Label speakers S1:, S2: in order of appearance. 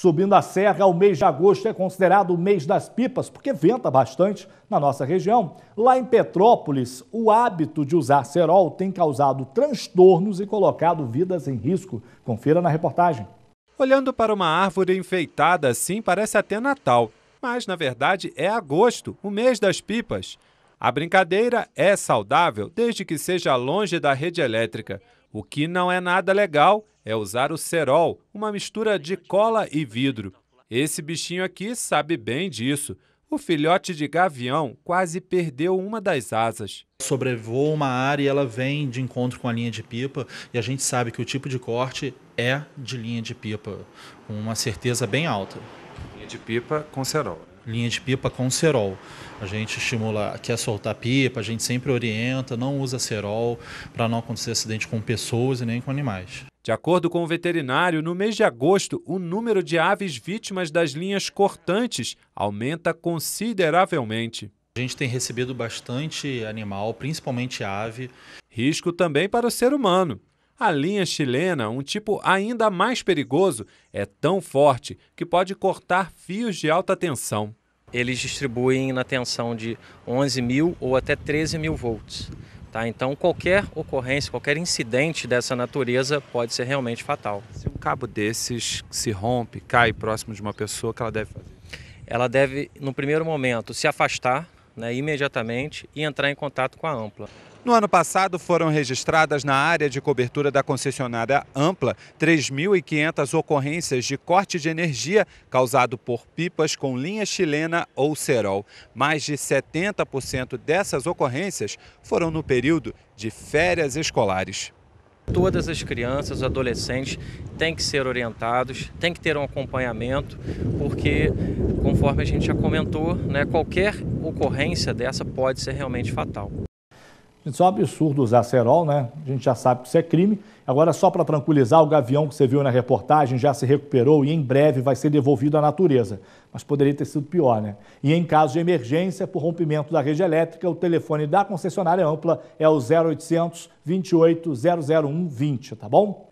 S1: Subindo a serra, o mês de agosto é considerado o mês das pipas, porque venta bastante na nossa região. Lá em Petrópolis, o hábito de usar cerol tem causado transtornos e colocado vidas em risco. Confira na reportagem.
S2: Olhando para uma árvore enfeitada assim, parece até Natal. Mas, na verdade, é agosto, o mês das pipas. A brincadeira é saudável desde que seja longe da rede elétrica. O que não é nada legal é usar o cerol, uma mistura de cola e vidro. Esse bichinho aqui sabe bem disso. O filhote de gavião quase perdeu uma das asas.
S3: Sobrevoa uma área e ela vem de encontro com a linha de pipa, e a gente sabe que o tipo de corte é de linha de pipa, com uma certeza bem alta. Linha de pipa com cerol linha de pipa com cerol. A gente estimula, quer soltar pipa, a gente sempre orienta, não usa cerol para não acontecer acidente com pessoas e nem
S2: com animais. De acordo com o veterinário, no mês de agosto, o número de aves vítimas das linhas cortantes aumenta consideravelmente. A gente tem recebido bastante animal, principalmente ave. Risco também para o ser humano. A linha chilena, um tipo ainda mais perigoso, é tão forte que pode
S4: cortar fios de alta tensão. Eles distribuem na tensão de 11 mil ou até 13 mil volts. Tá? Então, qualquer ocorrência, qualquer incidente dessa natureza pode ser realmente fatal. Se um cabo desses se rompe, cai próximo de uma pessoa, o que ela deve fazer? Ela deve, no primeiro momento, se afastar né, imediatamente e entrar em contato com a Ampla.
S2: No ano passado, foram registradas na área de cobertura da concessionária Ampla 3.500 ocorrências de corte de energia causado por pipas com linha chilena ou cerol. Mais de 70% dessas ocorrências foram no período de férias escolares
S4: todas as crianças, os adolescentes têm que ser orientados, têm que ter um acompanhamento, porque, conforme a gente já comentou, né, qualquer ocorrência dessa pode ser realmente fatal.
S1: Isso é um absurdo usar cerol, né? A gente já sabe que isso é crime. Agora, só para tranquilizar, o gavião que você viu na reportagem já se recuperou e em breve vai ser devolvido à natureza. Mas poderia ter sido pior, né? E em caso de emergência, por rompimento da rede elétrica, o telefone da concessionária ampla é o 0800 28 001 tá bom?